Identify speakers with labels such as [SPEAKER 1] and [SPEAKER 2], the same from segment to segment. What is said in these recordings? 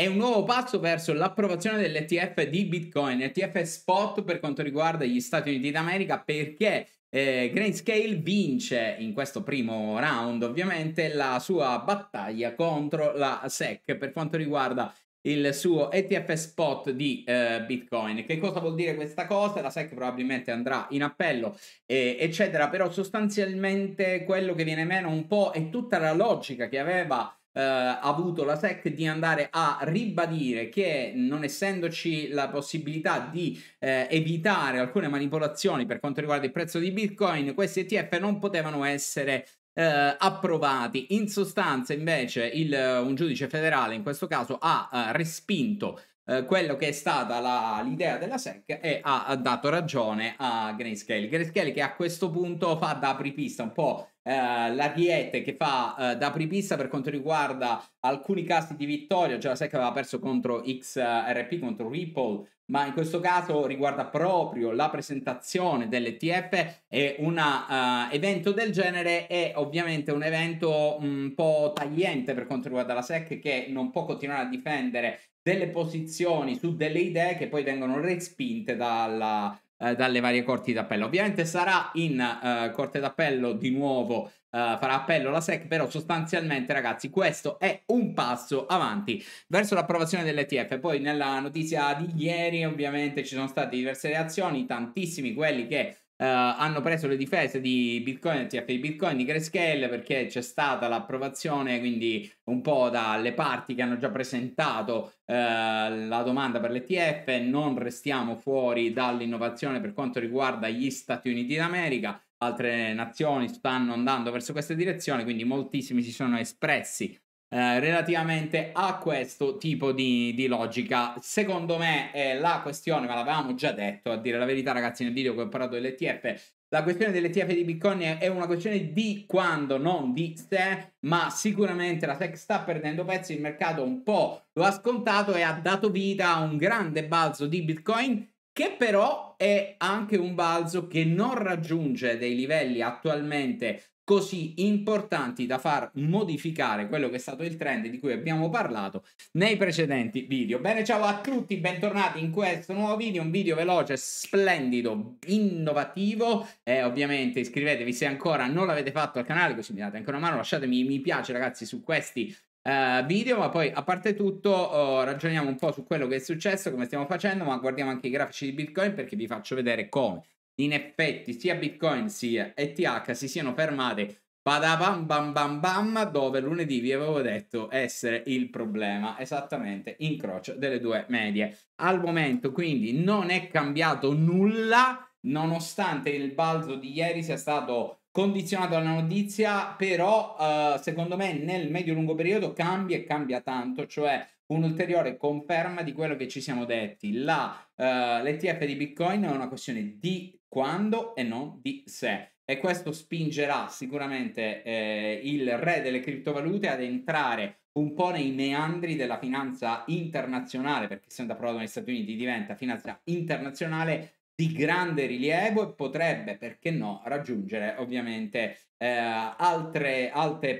[SPEAKER 1] è un nuovo passo verso l'approvazione dell'ETF di Bitcoin, ETF spot per quanto riguarda gli Stati Uniti d'America, perché eh, Grayscale vince in questo primo round ovviamente la sua battaglia contro la SEC per quanto riguarda il suo ETF spot di eh, Bitcoin. Che cosa vuol dire questa cosa? La SEC probabilmente andrà in appello, eh, eccetera, però sostanzialmente quello che viene meno un po' è tutta la logica che aveva eh, avuto la SEC di andare a ribadire che non essendoci la possibilità di eh, evitare alcune manipolazioni per quanto riguarda il prezzo di Bitcoin, questi ETF non potevano essere eh, approvati. In sostanza, invece, il, eh, un giudice federale in questo caso ha eh, respinto eh, quello che è stata la, l'idea della SEC e ha, ha dato ragione a Grayscale. Grayscale che a questo punto fa da apripista un po' Eh, la Riete che fa eh, da pripista per quanto riguarda alcuni casi di vittoria, già cioè, sai che aveva perso contro XRP, contro Ripple, ma in questo caso riguarda proprio la presentazione dell'ETF e un uh, eh, evento del genere è ovviamente un evento mm, un po' tagliente per quanto riguarda la SEC che non può continuare a difendere delle posizioni su delle idee che poi vengono respinte dalla, eh, dalle varie corti d'appello. Ovviamente sarà in eh, corte d'appello di nuovo Uh, farà appello la SEC, però sostanzialmente ragazzi questo è un passo avanti verso l'approvazione dell'ETF. Poi nella notizia di ieri ovviamente ci sono state diverse reazioni, tantissimi quelli che eh, hanno preso le difese di Bitcoin, TF cioè di Bitcoin, di Grayscale perché c'è stata l'approvazione, quindi un po' dalle parti che hanno già presentato uh, la domanda per l'ETF, non restiamo fuori dall'innovazione per quanto riguarda gli Stati Uniti d'America, altre nazioni stanno andando verso questa direzione, quindi moltissimi si sono espressi eh, relativamente a questo tipo di, di, logica. Secondo me è eh, la questione, ma l'avevamo già detto, a dire la verità ragazzi nel video che ho parlato dell'ETF, la questione dell'ETF di Bitcoin è una questione di quando, non di se, ma sicuramente la tech sta perdendo pezzi, il mercato un po' lo ha scontato e ha dato vita a un grande balzo di Bitcoin che però è anche un balzo che non raggiunge dei livelli attualmente così importanti da far modificare quello che è stato il trend di cui abbiamo parlato nei precedenti video. Bene, ciao a tutti, bentornati in questo nuovo video, un video veloce, splendido, innovativo e ovviamente iscrivetevi se ancora non l'avete fatto al canale così mi date ancora una mano, lasciatemi mi piace ragazzi su questi Uh, video, ma poi a parte tutto oh, ragioniamo un po' su quello che è successo, come stiamo facendo, ma guardiamo anche i grafici di Bitcoin perché vi faccio vedere come in effetti sia Bitcoin sia ETH si siano fermate badabam bam bam bam dove lunedì vi avevo detto essere il problema esattamente incrocio delle due medie al momento quindi non è cambiato nulla nonostante il balzo di ieri sia stato condizionato dalla notizia, però eh, secondo me nel medio-lungo periodo cambia e cambia tanto, cioè un'ulteriore conferma di quello che ci siamo detti. La, uh, eh, L'ETF di Bitcoin è una questione di quando e non di se. E questo spingerà sicuramente eh, il re delle criptovalute ad entrare un po' nei meandri della finanza internazionale, perché essendo approvato negli Stati Uniti diventa finanza internazionale di grande rilievo e potrebbe, perché no, raggiungere ovviamente eh, altre, altre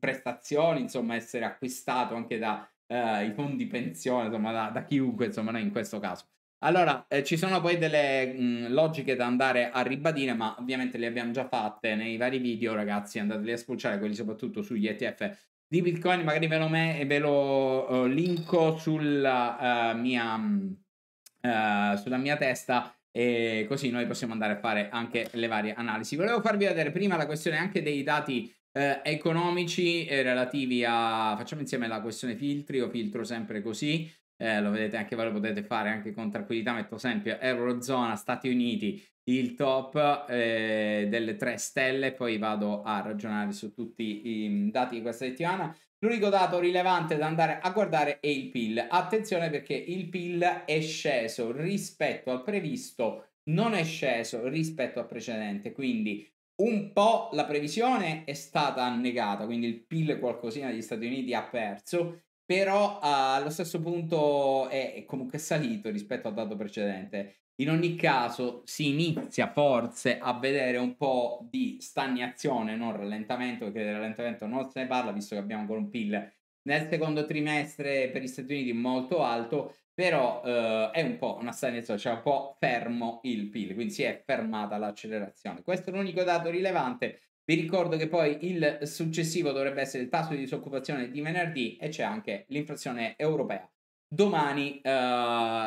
[SPEAKER 1] prestazioni, insomma essere acquistato anche da eh, i fondi pensione, insomma, da, da chiunque, insomma, in questo caso. Allora, eh, ci sono poi delle mh, logiche da andare a ribadire, ma ovviamente le abbiamo già fatte nei vari video, ragazzi, andateli a spulciare, quelli soprattutto sugli ETF di Bitcoin, magari ve lo, me, eh, ve lo uh, linko sulla, uh, mia, uh, sulla mia testa e così noi possiamo andare a fare anche le varie analisi. Volevo farvi vedere prima la questione anche dei dati eh, economici relativi a facciamo insieme la questione filtri, io filtro sempre così. Eh, lo vedete anche voi, lo potete fare anche con tranquillità. Metto sempre Eurozona, Stati Uniti, il top eh, delle tre stelle, poi vado a ragionare su tutti i mm, dati di questa settimana. L'unico dato rilevante da andare a guardare è il PIL. Attenzione perché il PIL è sceso rispetto al previsto, non è sceso rispetto al precedente, quindi un po' la previsione è stata annegata, quindi il PIL qualcosina degli Stati Uniti ha perso, però eh, allo stesso punto è comunque salito rispetto al dato precedente. In ogni caso si inizia forse a vedere un po' di stagnazione, non rallentamento, perché del rallentamento non se ne parla, visto che abbiamo ancora un PIL nel secondo trimestre per gli Stati Uniti molto alto, però eh, è un po' una stagnezza, cioè un po' fermo il PIL, quindi si è fermata l'accelerazione. Questo è l'unico dato rilevante. Vi ricordo che poi il successivo dovrebbe essere il tasso di disoccupazione di venerdì e c'è anche l'inflazione europea domani eh,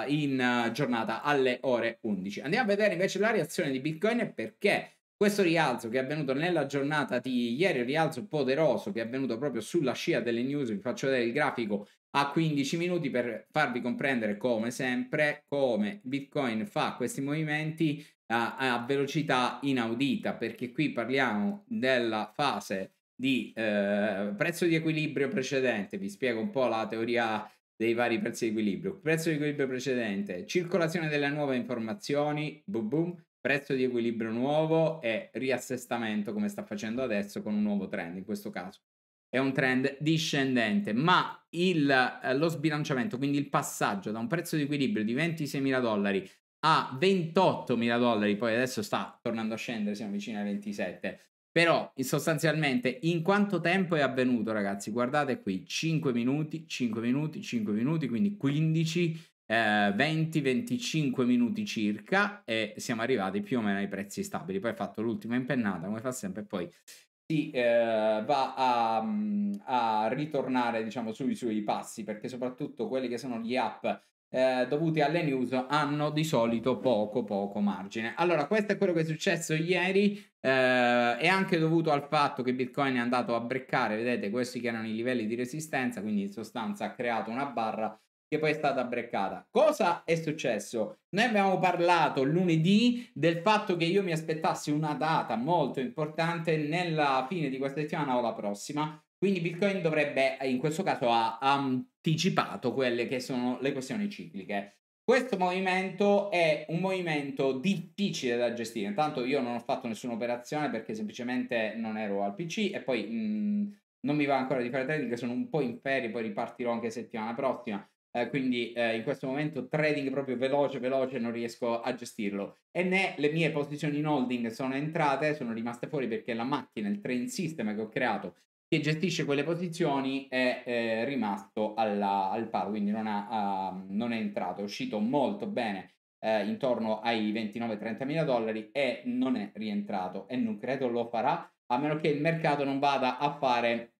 [SPEAKER 1] in giornata alle ore 11. Andiamo a vedere invece la reazione di Bitcoin perché questo rialzo che è avvenuto nella giornata di ieri, un rialzo poderoso che è avvenuto proprio sulla scia delle news, vi faccio vedere il grafico a 15 minuti per farvi comprendere come sempre come Bitcoin fa questi movimenti a, a velocità inaudita, perché qui parliamo della fase di eh, prezzo di equilibrio precedente, vi spiego un po' la teoria dei vari prezzi di equilibrio, prezzo di equilibrio precedente, circolazione delle nuove informazioni, boom boom, prezzo di equilibrio nuovo e riassestamento come sta facendo adesso con un nuovo trend in questo caso è un trend discendente ma il, eh, lo sbilanciamento quindi il passaggio da un prezzo di equilibrio di 26.000 dollari a 28.000 dollari poi adesso sta tornando a scendere siamo vicini ai 27 però sostanzialmente in quanto tempo è avvenuto ragazzi guardate qui 5 minuti 5 minuti 5 minuti quindi 15 eh, 20-25 minuti circa e siamo arrivati più o meno ai prezzi stabili. Poi ha fatto l'ultima impennata, come fa sempre, e poi si eh, va a, mm, a, ritornare diciamo, sui suoi passi, perché soprattutto quelli che sono gli app eh, dovuti alle news hanno di solito poco poco margine. Allora, questo è quello che è successo ieri eh, è anche dovuto al fatto che Bitcoin è andato a breccare, vedete, questi che erano i livelli di resistenza, quindi in sostanza ha creato una barra che poi è stata breccata. Cosa è successo? Noi abbiamo parlato lunedì del fatto che io mi aspettassi una data molto importante nella fine di questa settimana o la prossima. Quindi Bitcoin dovrebbe, in questo caso, ha anticipato quelle che sono le questioni cicliche. Questo movimento è un movimento difficile da gestire. Intanto io non ho fatto nessuna operazione perché semplicemente non ero al PC e poi mh, mm, non mi va ancora di fare trading, sono un po' in ferie, poi ripartirò anche settimana prossima eh, quindi eh, in questo momento trading proprio veloce, veloce, non riesco a gestirlo. E né le mie posizioni in holding sono entrate, sono rimaste fuori perché la macchina, il train system che ho creato, che gestisce quelle posizioni, è eh, rimasto alla, al palo, quindi non, ha, uh, non, è entrato, è uscito molto bene. Eh, intorno ai 29-30 mila dollari e non è rientrato e non credo lo farà a meno che il mercato non vada a fare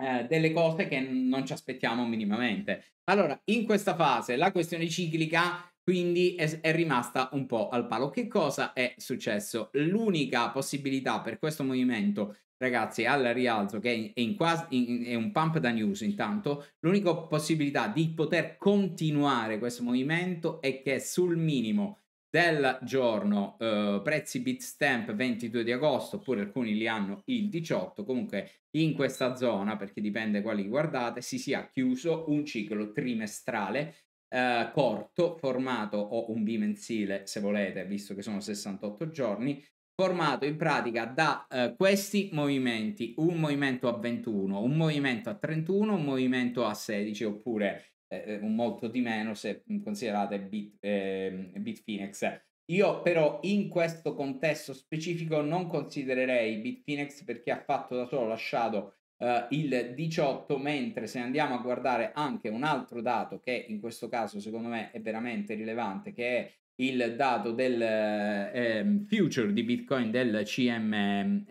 [SPEAKER 1] eh, delle cose che non ci aspettiamo minimamente. Allora, in questa fase la questione ciclica quindi è, è rimasta un po' al palo. Che cosa è successo? L'unica possibilità per questo movimento ragazzi al rialzo che è, in quasi, in, è un pump da news intanto l'unica possibilità di poter continuare questo movimento è che sul minimo del giorno, eh, prezzi Bitstamp 22 di agosto, oppure alcuni li hanno il 18, comunque in questa zona, perché dipende quali guardate, si sia chiuso un ciclo trimestrale eh, corto, formato o un bimensile se volete, visto che sono 68 giorni, formato in pratica da eh, questi movimenti, un movimento a 21, un movimento a 31, un movimento a 16, oppure eh, eh molto di meno se mm, considerate Bit, eh, Bitfinex. Io però in questo contesto specifico non considererei Bitfinex perché ha fatto da solo lasciato eh, il 18, mentre se andiamo a guardare anche un altro dato che in questo caso secondo me è veramente rilevante, che è il dato del eh, future di Bitcoin del CME,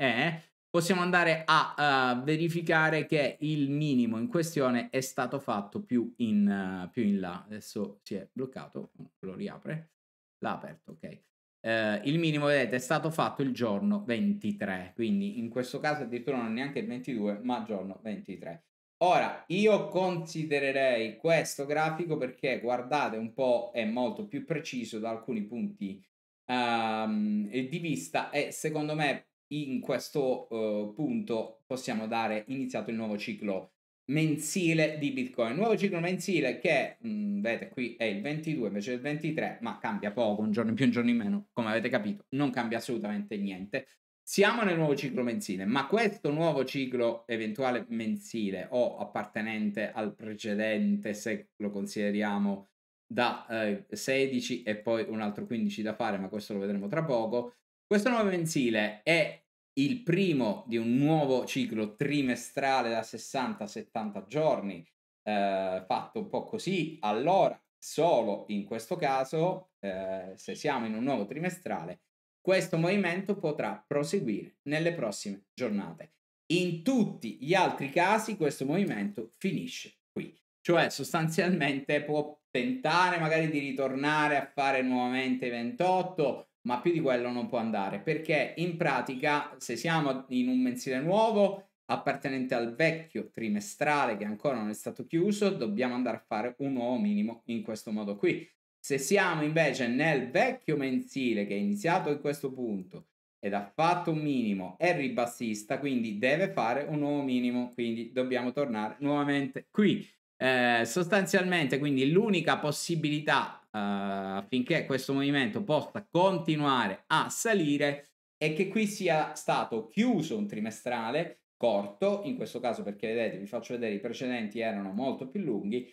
[SPEAKER 1] possiamo andare a uh, verificare che il minimo in questione è stato fatto più in, uh, più in là. Adesso si è bloccato, lo riapre. L'ha aperto, ok. Uh, il minimo, vedete, è stato fatto il giorno 23, quindi in questo caso addirittura non è neanche il 22, ma giorno 23. Ora, io considererei questo grafico perché, guardate un po', è molto più preciso da alcuni punti um, di vista e secondo me in questo uh, punto possiamo dare iniziato il nuovo ciclo mensile di Bitcoin. nuovo ciclo mensile che, mh, mm, vedete, qui è il 22 invece del 23, ma cambia poco, un giorno in più, un giorno in meno, come avete capito, non cambia assolutamente niente. Siamo nel nuovo ciclo mensile, ma questo nuovo ciclo eventuale mensile o appartenente al precedente, se lo consideriamo da eh, 16 e poi un altro 15 da fare, ma questo lo vedremo tra poco, questo nuovo mensile è il primo di un nuovo ciclo trimestrale da 60-70 giorni, eh, fatto un po' così. Allora, solo in questo caso, eh, se siamo in un nuovo trimestrale, questo movimento potrà proseguire nelle prossime giornate. In tutti gli altri casi questo movimento finisce qui, cioè sostanzialmente può tentare magari di ritornare a fare nuovamente 28, ma più di quello non può andare perché in pratica se siamo in un mensile nuovo appartenente al vecchio trimestrale che ancora non è stato chiuso dobbiamo andare a fare un nuovo minimo in questo modo qui se siamo invece nel vecchio mensile che è iniziato in questo punto ed ha fatto un minimo è ribassista quindi deve fare un nuovo minimo quindi dobbiamo tornare nuovamente qui eh, sostanzialmente quindi l'unica possibilità eh, affinché questo movimento possa continuare a salire e che qui sia stato chiuso un trimestrale corto, in questo caso perché vedete, vi faccio vedere, i precedenti erano molto più lunghi,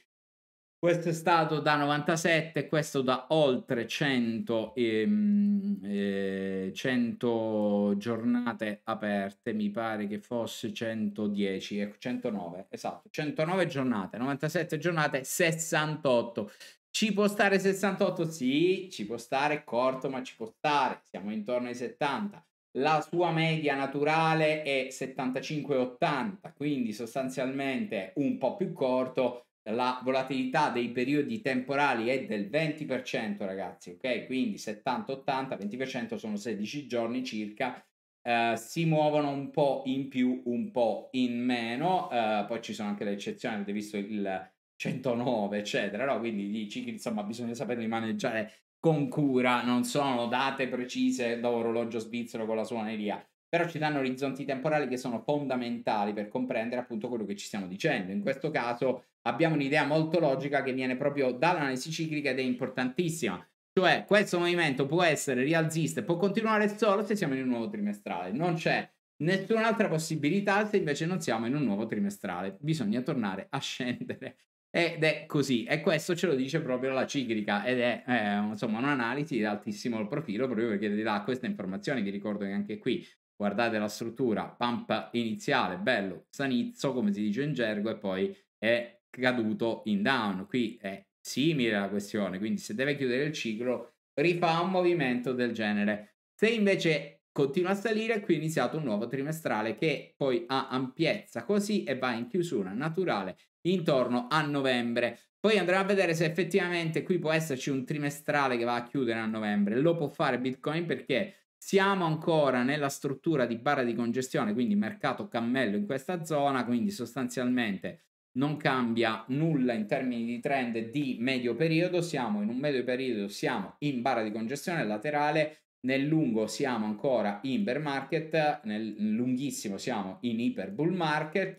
[SPEAKER 1] questo è stato da 97, questo da oltre 100, ehm, eh, 100 giornate aperte, mi pare che fosse 110, ecco 109, esatto, 109 giornate, 97 giornate, 68 ci può stare 68? Sì, ci può stare corto, ma ci può stare. Siamo intorno ai 70. La sua media naturale è 75-80, quindi sostanzialmente un po' più corto. La volatilità dei periodi temporali è del 20%, ragazzi, ok? Quindi 70-80, 20% sono 16 giorni circa. Uh, si muovono un po' in più, un po' in meno. Uh, poi ci sono anche le eccezioni, avete visto il, 109, eccetera, no? Quindi i cicli, insomma bisogna saperli maneggiare con cura, non sono date precise da orologio svizzero con la suoneria, però ci danno orizzonti temporali che sono fondamentali per comprendere appunto quello che ci stiamo dicendo. In questo caso abbiamo un'idea molto logica che viene proprio dall'analisi ciclica ed è importantissima. Cioè, questo movimento può essere rialzista e può continuare solo se siamo in un nuovo trimestrale. Non c'è nessun'altra possibilità se invece non siamo in un nuovo trimestrale. Bisogna tornare a scendere ed è così, e questo ce lo dice proprio la ciclica ed è, è eh, insomma un'analisi di altissimo profilo proprio perché ti dà queste informazioni, vi ricordo che anche qui guardate la struttura, pump iniziale, bello, sanizzo come si dice in gergo e poi è caduto in down, qui è simile la questione, quindi se deve chiudere il ciclo rifà un movimento del genere. Se invece continua a salire e qui è iniziato un nuovo trimestrale che poi ha ampiezza così e va in chiusura naturale intorno a novembre. Poi andrà a vedere se effettivamente qui può esserci un trimestrale che va a chiudere a novembre. Lo può fare Bitcoin perché siamo ancora nella struttura di barra di congestione, quindi mercato cammello in questa zona, quindi sostanzialmente non cambia nulla in termini di trend di medio periodo, siamo in un medio periodo, siamo in barra di congestione laterale, nel lungo siamo ancora in bear market, nel lunghissimo siamo in iper bull market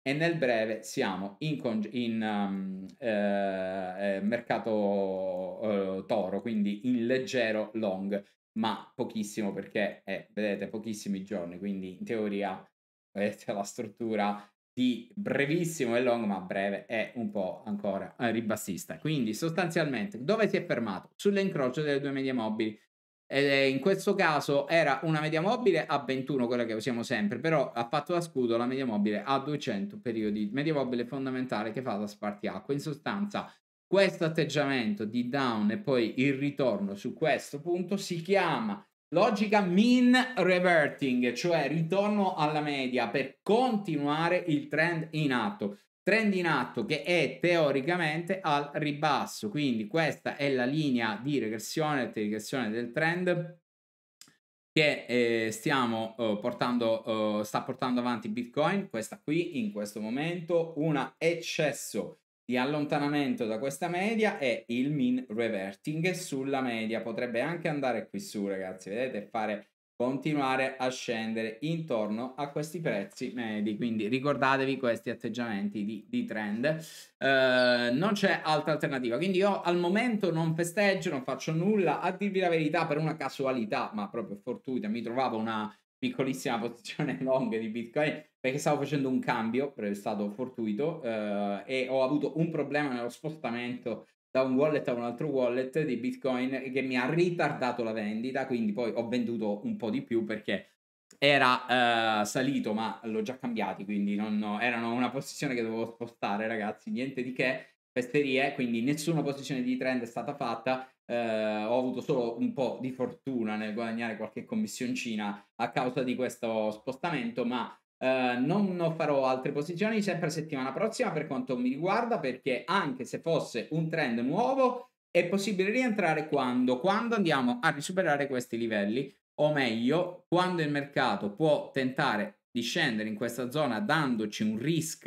[SPEAKER 1] e nel breve siamo in, con- in um, eh, eh, mercato eh, toro, quindi in leggero long, ma pochissimo perché eh, vedete pochissimi giorni, quindi in teoria vedete la struttura di brevissimo e long, ma breve è un po' ancora ribassista. Quindi sostanzialmente dove si è fermato? Sull'incrocio delle due medie mobili eh, in questo caso era una media mobile a 21 quella che usiamo sempre però ha fatto da scudo la media mobile a 200 periodi media mobile fondamentale che fa da spartiacque in sostanza questo atteggiamento di down e poi il ritorno su questo punto si chiama logica mean reverting, cioè ritorno alla media per continuare il trend in atto. Trend in atto che è teoricamente al ribasso, quindi questa è la linea di regressione, di regressione del trend che eh, stiamo eh, portando, eh, sta portando avanti Bitcoin, questa qui in questo momento, un eccesso di allontanamento da questa media e il min reverting sulla media, potrebbe anche andare qui su ragazzi, vedete fare continuare a scendere intorno a questi prezzi medi quindi ricordatevi questi atteggiamenti di, di trend eh, non c'è altra alternativa quindi io al momento non festeggio non faccio nulla a dirvi la verità per una casualità ma proprio fortuita mi trovavo una piccolissima posizione long di bitcoin perché stavo facendo un cambio è stato fortuito eh, e ho avuto un problema nello spostamento da un wallet a un altro wallet di Bitcoin che mi ha ritardato la vendita, quindi poi ho venduto un po' di più perché era eh, salito, ma l'ho già cambiato. quindi non, no, erano una posizione che dovevo spostare, ragazzi, niente di che, festerie, quindi nessuna posizione di trend è stata fatta, eh, ho avuto solo un po' di fortuna nel guadagnare qualche commissioncina a causa di questo spostamento, ma Ehm, non farò altre posizioni sempre settimana prossima per quanto mi riguarda perché anche se fosse un trend nuovo è possibile rientrare quando, quando andiamo a risuperare questi livelli o meglio quando il mercato può tentare di scendere in questa zona dandoci un risk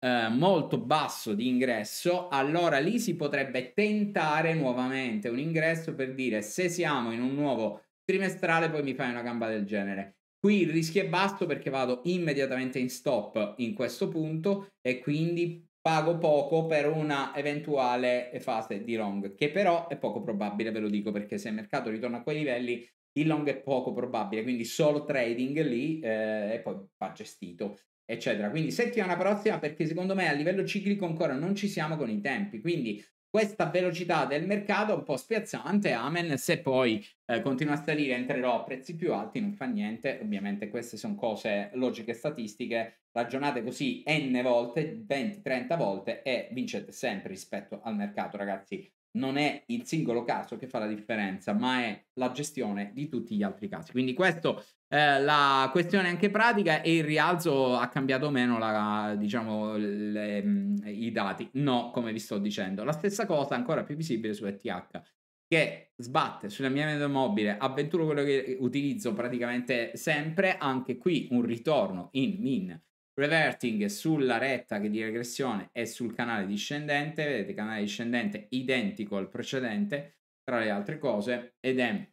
[SPEAKER 1] uh, molto basso di ingresso allora lì si potrebbe tentare nuovamente un ingresso per dire se siamo in un nuovo trimestrale poi mi fai una gamba del genere Qui il rischio è basso perché vado immediatamente in stop in questo punto e quindi pago poco per una eventuale fase di long, che però è poco probabile, ve lo dico, perché se il mercato ritorna a quei livelli il long è poco probabile, quindi solo trading lì eh, e poi va gestito, eccetera. Quindi settimana prossima perché secondo me a livello ciclico ancora non ci siamo con i tempi, quindi questa velocità del mercato è un po' spiazzante, amen, se poi eh, continua a salire entrerò a prezzi più alti, non fa niente, ovviamente queste sono cose logiche statistiche, ragionate così n volte, 20-30 volte e vincete sempre rispetto al mercato ragazzi, non è il singolo caso che fa la differenza, ma è la gestione di tutti gli altri casi. Quindi questo, eh, la questione anche pratica e il rialzo ha cambiato meno la, diciamo, le, i dati. No, come vi sto dicendo. La stessa cosa ancora più visibile su ETH che sbatte sulla mia media mobile avventuro quello che utilizzo praticamente sempre, anche qui un ritorno in min reverting sulla retta di regressione e sul canale discendente, vedete canale discendente identico al precedente tra le altre cose ed è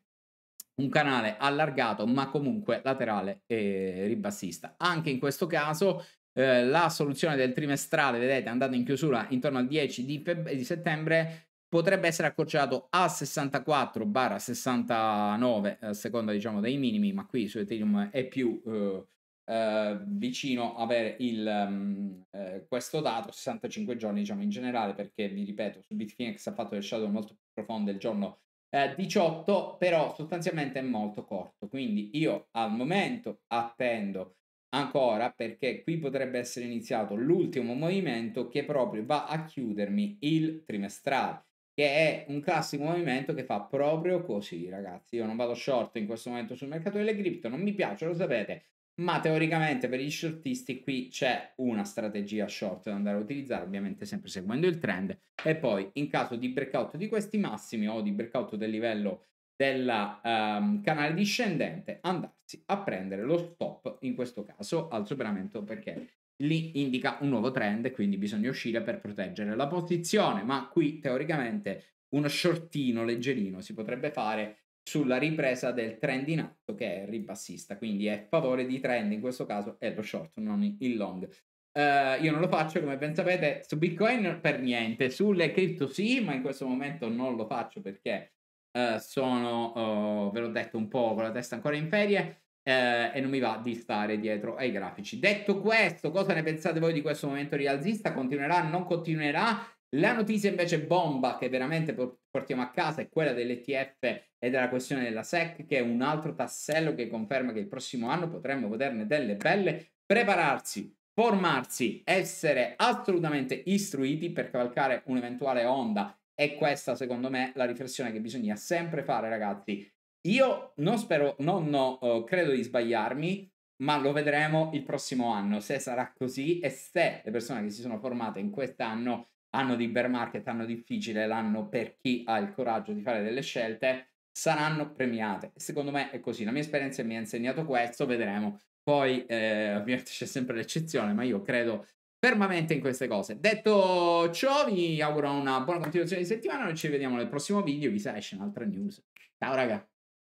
[SPEAKER 1] un canale allargato ma comunque laterale e ribassista. Anche in questo caso eh, la soluzione del trimestrale, vedete, andando in chiusura intorno al 10 di, di settembre, potrebbe essere accorciato a 64 69 a seconda diciamo dei minimi ma qui su Ethereum è più eh, eh, vicino avere il, mm, eh, questo dato, 65 giorni diciamo in generale, perché vi ripeto, su Bitfinex ha fatto del shadow molto più profonde il giorno eh, 18, però sostanzialmente è molto corto, quindi io al momento attendo ancora perché qui potrebbe essere iniziato l'ultimo movimento che proprio va a chiudermi il trimestrale che è un classico movimento che fa proprio così ragazzi io non vado short in questo momento sul mercato delle cripto non mi piace lo sapete ma teoricamente per gli shortisti qui c'è una strategia short da andare a utilizzare, ovviamente sempre seguendo il trend, e poi in caso di breakout di questi massimi o di breakout del livello del um, ehm, canale discendente, andarsi a prendere lo stop, in questo caso al superamento, perché lì indica un nuovo trend, quindi bisogna uscire per proteggere la posizione, ma qui teoricamente uno shortino leggerino si potrebbe fare sulla ripresa del trend in atto che è ribassista, quindi è favore di trend, in questo caso è lo short, non il long. Uh, io non lo faccio, come ben sapete, su Bitcoin per niente, sulle cripto sì, ma in questo momento non lo faccio perché uh, sono, uh, ve l'ho detto, un po' con la testa ancora in ferie eh, e non mi va di stare dietro ai grafici. Detto questo, cosa ne pensate voi di questo momento rialzista? Continuerà? Non continuerà? La notizia invece bomba che veramente portiamo a casa è quella dell'ETF e della questione della SEC, che è un altro tassello che conferma che il prossimo anno potremmo goderne delle belle. Prepararsi, formarsi, essere assolutamente istruiti per cavalcare un'eventuale onda. E questa, secondo me, la riflessione che bisogna sempre fare, ragazzi. Io non spero, non no, eh, credo di sbagliarmi, ma lo vedremo il prossimo anno se sarà così e se le persone che si sono formate in quest'anno anno di bear market, anno difficile, l'anno per chi ha il coraggio di fare delle scelte, saranno premiate. Secondo me è così, la mia esperienza mi ha insegnato questo, vedremo. Poi eh, ovviamente c'è sempre l'eccezione, ma io credo fermamente in queste cose. Detto ciò, vi auguro una buona continuazione di settimana, noi ci vediamo nel prossimo video, vi esce un'altra news. Ciao raga!